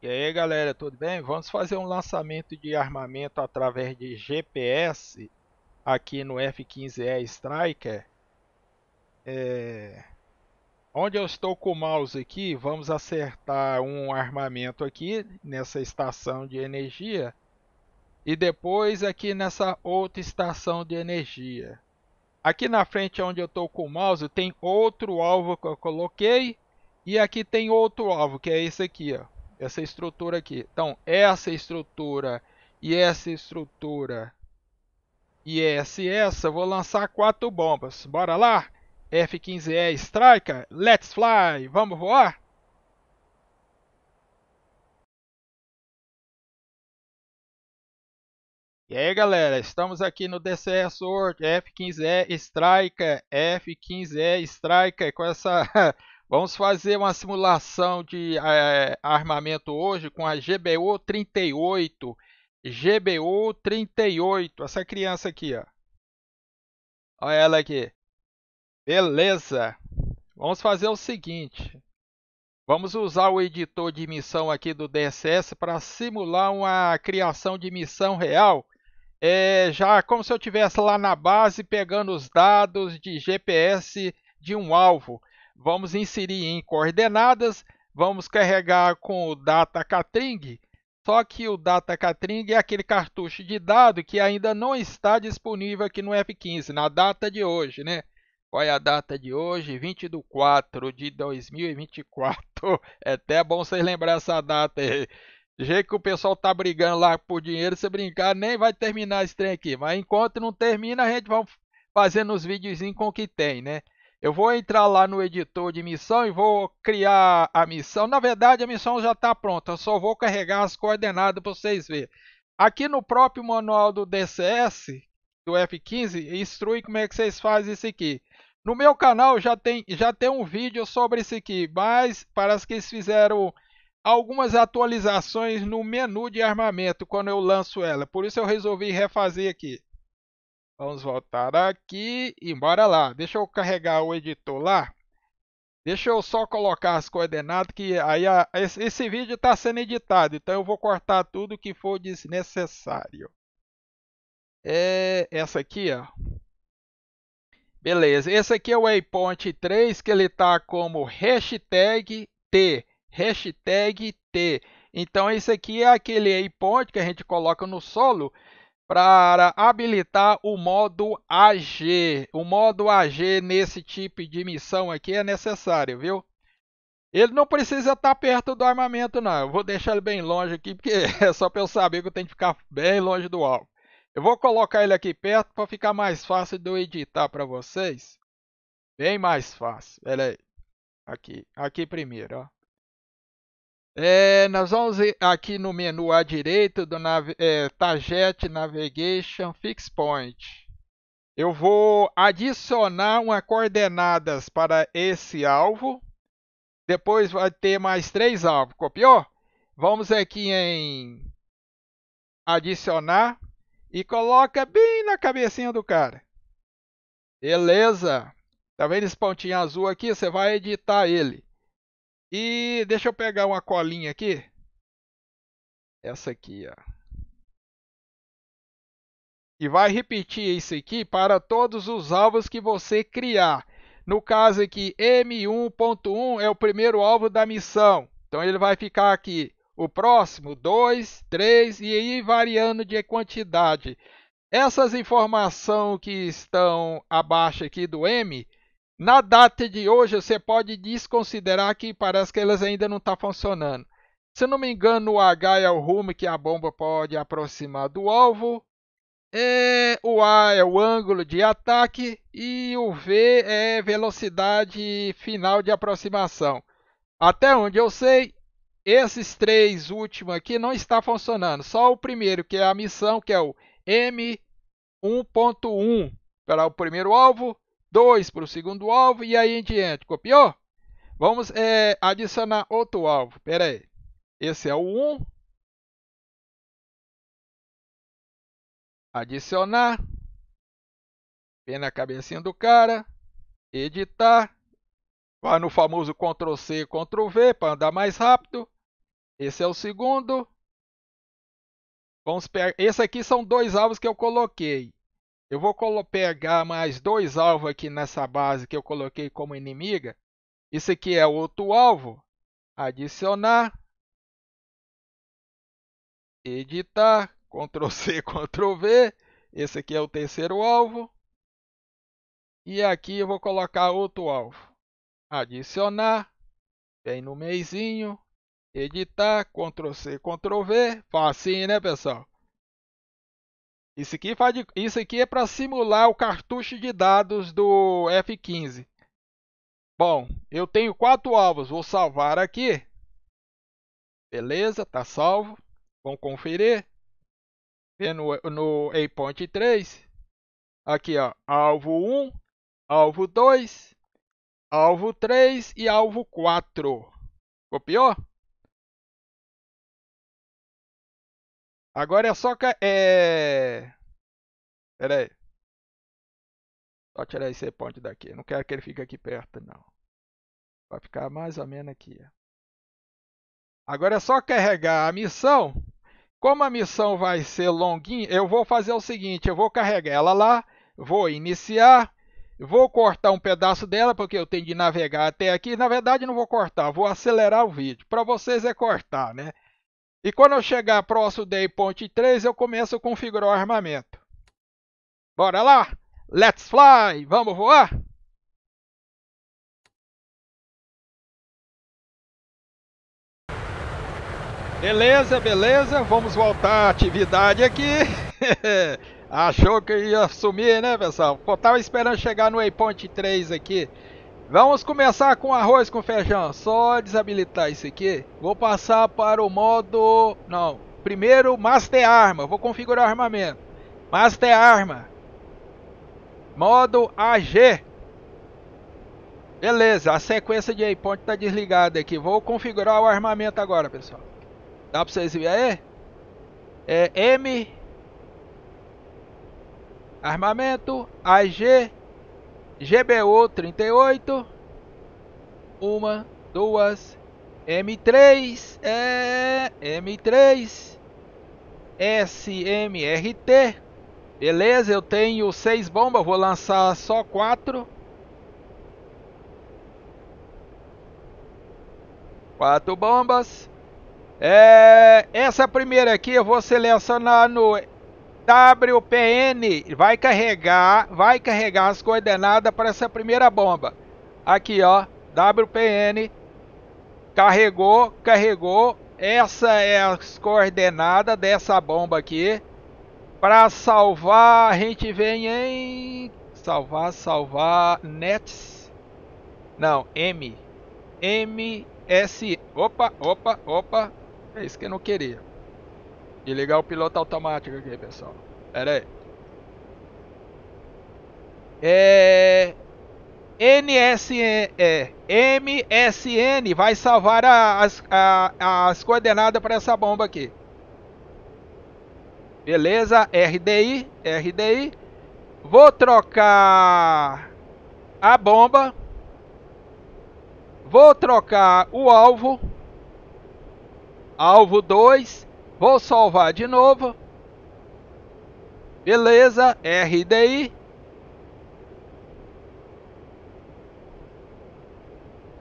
E aí galera, tudo bem? Vamos fazer um lançamento de armamento através de GPS aqui no F-15E Striker. É... Onde eu estou com o mouse aqui, vamos acertar um armamento aqui nessa estação de energia e depois aqui nessa outra estação de energia. Aqui na frente onde eu estou com o mouse tem outro alvo que eu coloquei e aqui tem outro alvo que é esse aqui, ó essa estrutura aqui. Então, essa estrutura e essa estrutura e essa e essa, vou lançar quatro bombas. Bora lá? F-15E Striker, let's fly! Vamos voar? E aí galera, estamos aqui no DCS World F-15E Striker, F-15E Striker com essa Vamos fazer uma simulação de é, armamento hoje com a GBU 38. GBU 38, essa criança aqui, ó. Olha ela aqui. Beleza. Vamos fazer o seguinte. Vamos usar o editor de missão aqui do DSS para simular uma criação de missão real. É, já como se eu estivesse lá na base pegando os dados de GPS de um alvo. Vamos inserir em coordenadas, vamos carregar com o data catring, só que o data catring é aquele cartucho de dado que ainda não está disponível aqui no F15, na data de hoje, né? Qual é a data de hoje? 20 de 4 de 2024. É até bom vocês lembrar essa data aí. Do jeito que o pessoal tá brigando lá por dinheiro, se brincar, nem vai terminar esse trem aqui. Mas enquanto não termina, a gente vai fazendo os videozinhos com o que tem, né? Eu vou entrar lá no editor de missão e vou criar a missão. Na verdade, a missão já está pronta. Eu só vou carregar as coordenadas para vocês verem. Aqui no próprio manual do DCS, do F15, instrui como é que vocês fazem isso aqui. No meu canal já tem, já tem um vídeo sobre isso aqui, mas parece que eles fizeram algumas atualizações no menu de armamento quando eu lanço ela. Por isso eu resolvi refazer aqui. Vamos voltar aqui e bora lá. Deixa eu carregar o editor lá. Deixa eu só colocar as coordenadas que aí a, esse, esse, vídeo está sendo editado, então eu vou cortar tudo que for desnecessário. É essa aqui, ó. Beleza, esse aqui é o Waypoint 3, que ele está como hashtag T, hashtag T. Então, esse aqui é aquele waypoint que a gente coloca no solo para habilitar o modo AG. O modo AG nesse tipo de missão aqui é necessário, viu? Ele não precisa estar tá perto do armamento, não. Eu vou deixar ele bem longe aqui, porque é só para eu saber que eu tenho que ficar bem longe do alvo. Eu vou colocar ele aqui perto para ficar mais fácil de eu editar para vocês. Bem mais fácil. Pera aí. Aqui, aqui primeiro, ó. É, nós vamos aqui no menu à direita do é, Target Navigation Fix Point. Eu vou adicionar uma coordenadas para esse alvo. Depois vai ter mais três alvos. Copiou? Vamos aqui em adicionar e coloca bem na cabecinha do cara. Beleza. Tá vendo esse pontinho azul aqui? Você vai editar ele. E deixa eu pegar uma colinha aqui. Essa aqui, ó. E vai repetir isso aqui para todos os alvos que você criar. No caso aqui, M1.1 é o primeiro alvo da missão. Então ele vai ficar aqui. O próximo, 2, 3 e aí variando de quantidade. Essas informações que estão abaixo aqui do M na data de hoje, você pode desconsiderar que parece que elas ainda não estão tá funcionando. Se não me engano, o H é o rumo que a bomba pode aproximar do alvo. É, o A é o ângulo de ataque e o V é velocidade final de aproximação. Até onde eu sei, esses três últimos aqui não está funcionando. Só o primeiro, que é a missão, que é o M1.1 para o primeiro alvo, 2 para o segundo alvo e aí em diante. Copiou? Vamos é, adicionar outro alvo. Pera aí. Esse é o 1. Adicionar. Vem na cabecinha do cara. Editar. Vai no famoso Ctrl C, Ctrl V para andar mais rápido. Esse é o segundo. Vamos pegar. Esse aqui são dois alvos que eu coloquei. Eu vou pegar mais dois alvos aqui nessa base que eu coloquei como inimiga. Isso aqui é outro alvo. Adicionar. Editar. Ctrl C, Ctrl V. Esse aqui é o terceiro alvo. E aqui eu vou colocar outro alvo. Adicionar. Vem no meizinho. Editar. Ctrl C, Ctrl V. Facinho, né, pessoal? Isso aqui, faz de, isso aqui é para simular o cartucho de dados do F-15. Bom, eu tenho quatro alvos. Vou salvar aqui. Beleza, está salvo. Vamos conferir. Vê no, no Point 3. Aqui, ó, alvo 1, alvo 2, alvo 3 e alvo 4. Copiou? Agora é só. É. Pera aí. Só tirar esse ponte daqui. Não quero que ele fique aqui perto, não. Vai ficar mais ou menos aqui. Agora é só carregar a missão. Como a missão vai ser longuinha, eu vou fazer o seguinte. Eu vou carregar ela lá. Vou iniciar. Vou cortar um pedaço dela, porque eu tenho de navegar até aqui. Na verdade, não vou cortar. Vou acelerar o vídeo. Para vocês é cortar, né? E quando eu chegar próximo do waypoint 3, eu começo a configurar o armamento. Bora lá! Let's fly! Vamos voar? Beleza, beleza. Vamos voltar à atividade aqui. Achou que ia sumir, né, pessoal? Pô, tava esperando chegar no Waypoint 3 aqui. Vamos começar com arroz com feijão. Só desabilitar isso aqui. Vou passar para o modo... Não. Primeiro, Master Arma. Vou configurar o armamento. Master Arma. Modo AG. Beleza, a sequência de A-Point está desligada aqui. Vou configurar o armamento agora, pessoal. Dá para vocês verem aí? É M... Armamento, AG, GBU 38. Uma, duas, M3, é, M3, SMRT. Beleza, eu tenho seis bombas, vou lançar só quatro. Quatro bombas. É, essa primeira aqui eu vou selecionar no WPN vai carregar, vai carregar as coordenadas para essa primeira bomba. Aqui, ó, WPN carregou, carregou. Essa é as coordenadas dessa bomba aqui. Para salvar, a gente vem em salvar, salvar nets. Não, M. MS. Opa, opa, opa. É isso que eu não queria. E ligar o piloto automático aqui, pessoal. Pera aí. É... NSN, é, MSN vai salvar a, as, a, as coordenadas para essa bomba aqui. Beleza, RDI, RDI. Vou trocar a bomba. Vou trocar o alvo. Alvo 2 Vou salvar de novo. Beleza, RDI.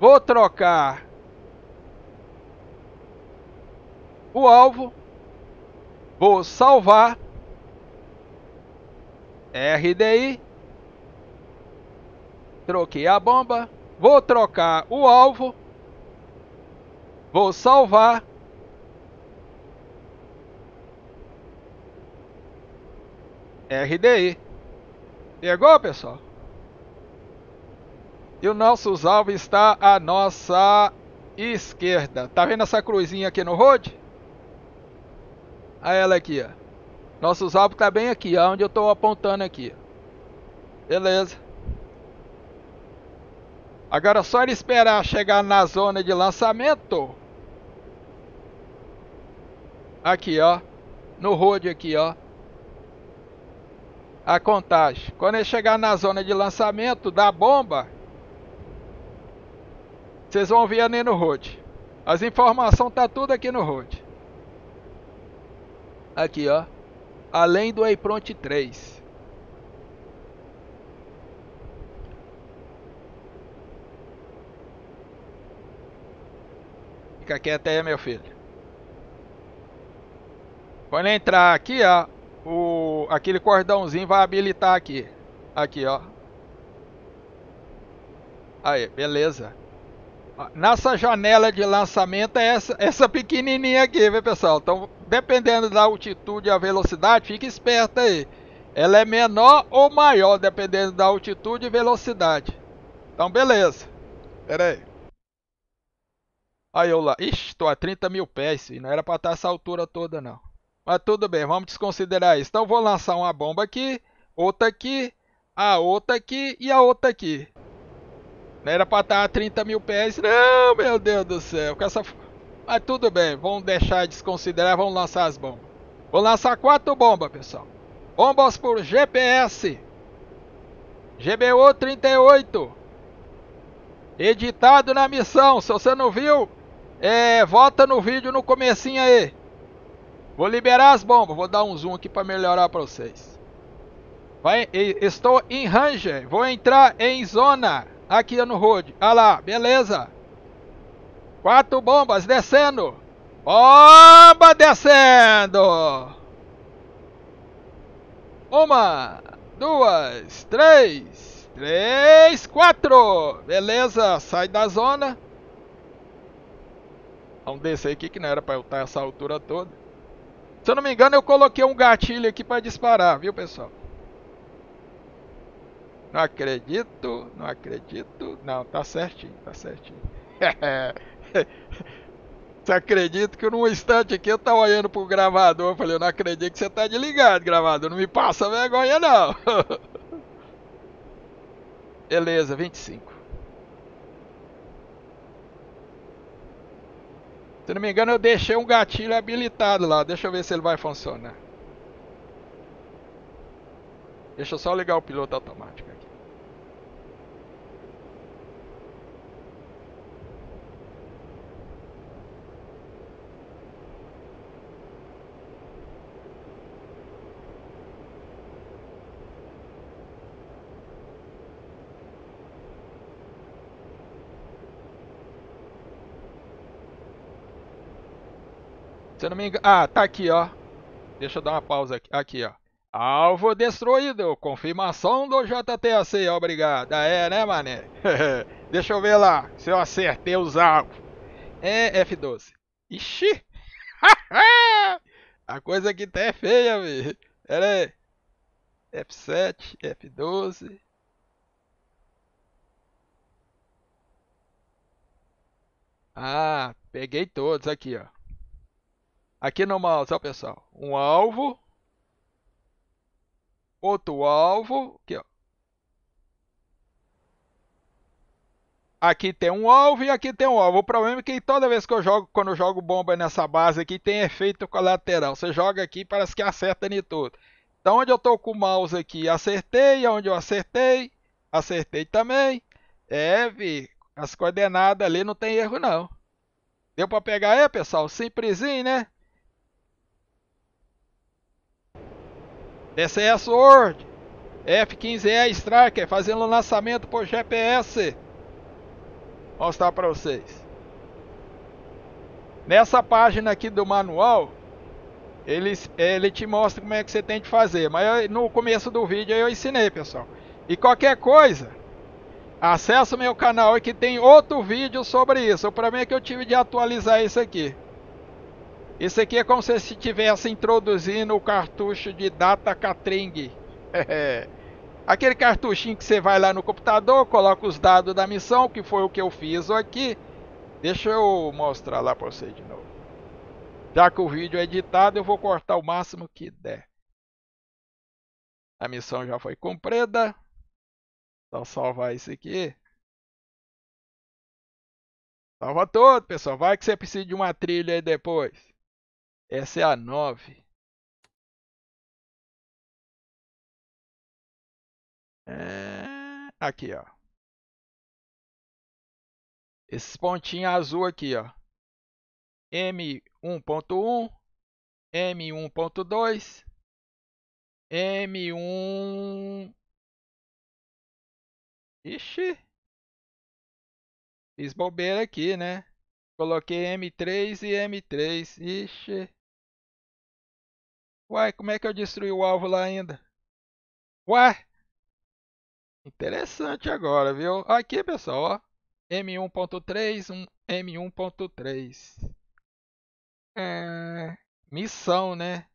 Vou trocar o alvo. Vou salvar. RDI. Troquei a bomba. Vou trocar o alvo. Vou salvar. RDI. Pegou, pessoal? E o nosso alvo está à nossa esquerda. Tá vendo essa cruzinha aqui no road? Olha ela aqui, ó. Nosso alvo tá bem aqui, ó, onde eu tô apontando aqui. Beleza. Agora é só ele esperar chegar na zona de lançamento. Aqui, ó. No road aqui, ó a contagem. Quando ele chegar na zona de lançamento da bomba, vocês vão ver ali no road. As informações tá tudo aqui no road. Aqui, ó. Além do iPront 3. Fica quieto aí, meu filho. Quando entrar aqui, ó, o, aquele cordãozinho vai habilitar aqui. Aqui, ó. Aí, beleza. Nessa janela de lançamento é essa, essa pequenininha aqui, viu, pessoal? Então, dependendo da altitude e a velocidade, fique esperto aí. Ela é menor ou maior, dependendo da altitude e velocidade. Então, beleza. Pera aí. Aí eu lá. Ixi, tô a 30 mil pés. E não era pra estar tá essa altura toda, não. Mas tudo bem, vamos desconsiderar isso. Então vou lançar uma bomba aqui, outra aqui, a outra aqui e a outra aqui. Não era pra estar tá a 30 mil pés. Não, meu Deus do céu. Com essa... Mas tudo bem, vamos deixar desconsiderar, vamos lançar as bombas. Vou lançar quatro bombas, pessoal. Bombas por GPS. gbo 38. Editado na missão. Se você não viu, é, volta no vídeo no comecinho aí. Vou liberar as bombas. Vou dar um zoom aqui para melhorar para vocês. Vai, estou em range. Vou entrar em zona. Aqui no road. Ah lá, beleza. Quatro bombas descendo. Bomba descendo. Uma, duas, três, três, quatro. Beleza, sai da zona. Vamos descer aqui que não era para eu estar essa altura toda. Se eu não me engano, eu coloquei um gatilho aqui para disparar, viu, pessoal? Não acredito, não acredito. Não, tá certinho, tá certinho. você acredita que num instante aqui eu tava olhando pro gravador? Eu falei, eu não acredito que você tá desligado, gravador. Não me passa vergonha, não. Beleza, 25. Se não me engano, eu deixei um gatilho habilitado lá. Deixa eu ver se ele vai funcionar. Deixa eu só ligar o piloto automático aqui. Se eu não me engano... Ah, tá aqui, ó. Deixa eu dar uma pausa aqui. Aqui, ó. Alvo destruído. Confirmação do JTAC. Obrigado. Ah, é, né, mané? Deixa eu ver lá se eu acertei os alvos. É F12. Ixi! A coisa aqui tá é feia, velho. Pera aí. F7, F12. Ah, peguei todos aqui, ó. Aqui no mouse, ó, pessoal. Um alvo. Outro alvo. Aqui, ó. Aqui tem um alvo e aqui tem um alvo. O problema é que toda vez que eu jogo, quando eu jogo bomba nessa base aqui, tem efeito colateral. Você joga aqui parece que acerta em tudo. Então, onde eu estou com o mouse aqui, acertei. Onde eu acertei, acertei também. É, vi. As coordenadas ali não tem erro, não. Deu para pegar aí, pessoal? Simplesinho, né? Essa é a Sword. F-15E é Striker é fazendo lançamento por GPS. Vou mostrar para vocês. Nessa página aqui do manual, ele, ele te mostra como é que você tem que fazer. Mas eu, no começo do vídeo eu ensinei, pessoal. E qualquer coisa, acessa o meu canal que tem outro vídeo sobre isso. O problema é que eu tive de atualizar isso aqui. Isso aqui é como se estivesse introduzindo o cartucho de data catring. Aquele cartuchinho que você vai lá no computador, coloca os dados da missão, que foi o que eu fiz aqui. Deixa eu mostrar lá para você de novo. Já que o vídeo é editado, eu vou cortar o máximo que der. A missão já foi cumprida. Então salvar isso aqui. Salva todo, pessoal. Vai que você precisa de uma trilha aí depois. Essa é a 9. É... Aqui, ó. Esses pontinhos azul aqui, ó. M1.1, M1.2, M1... Ixi! Fiz bobeira aqui, né? Coloquei M3 e M3. Ixi! Uai, como é que eu destruí o alvo lá ainda? Uai! Interessante agora, viu? Aqui, pessoal, ó. M1.3, um M1.3. É... Missão, né?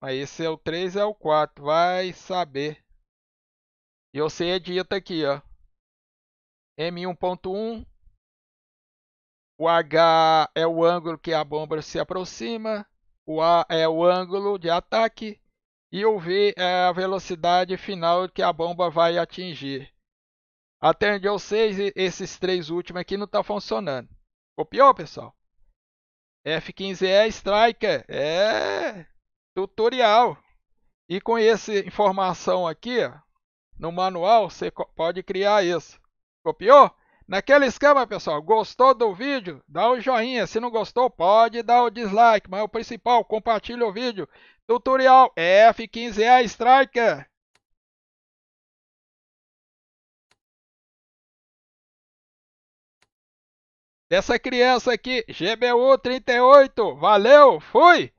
Mas esse é o 3 é o 4, vai saber. E você edita aqui, ó. M1.1. O H é o ângulo que a bomba se aproxima o A é o ângulo de ataque e o V é a velocidade final que a bomba vai atingir. Até onde eu sei, esses três últimos aqui não estão tá funcionando. Copiou, pessoal? F15 é Striker, é tutorial. E com essa informação aqui, ó, no manual, você pode criar isso. Copiou? Naquele esquema, pessoal, gostou do vídeo? Dá o joinha. Se não gostou, pode dar o dislike. Mas o principal, compartilha o vídeo. Tutorial F15A é Striker. Dessa criança aqui, GBU 38. Valeu, fui!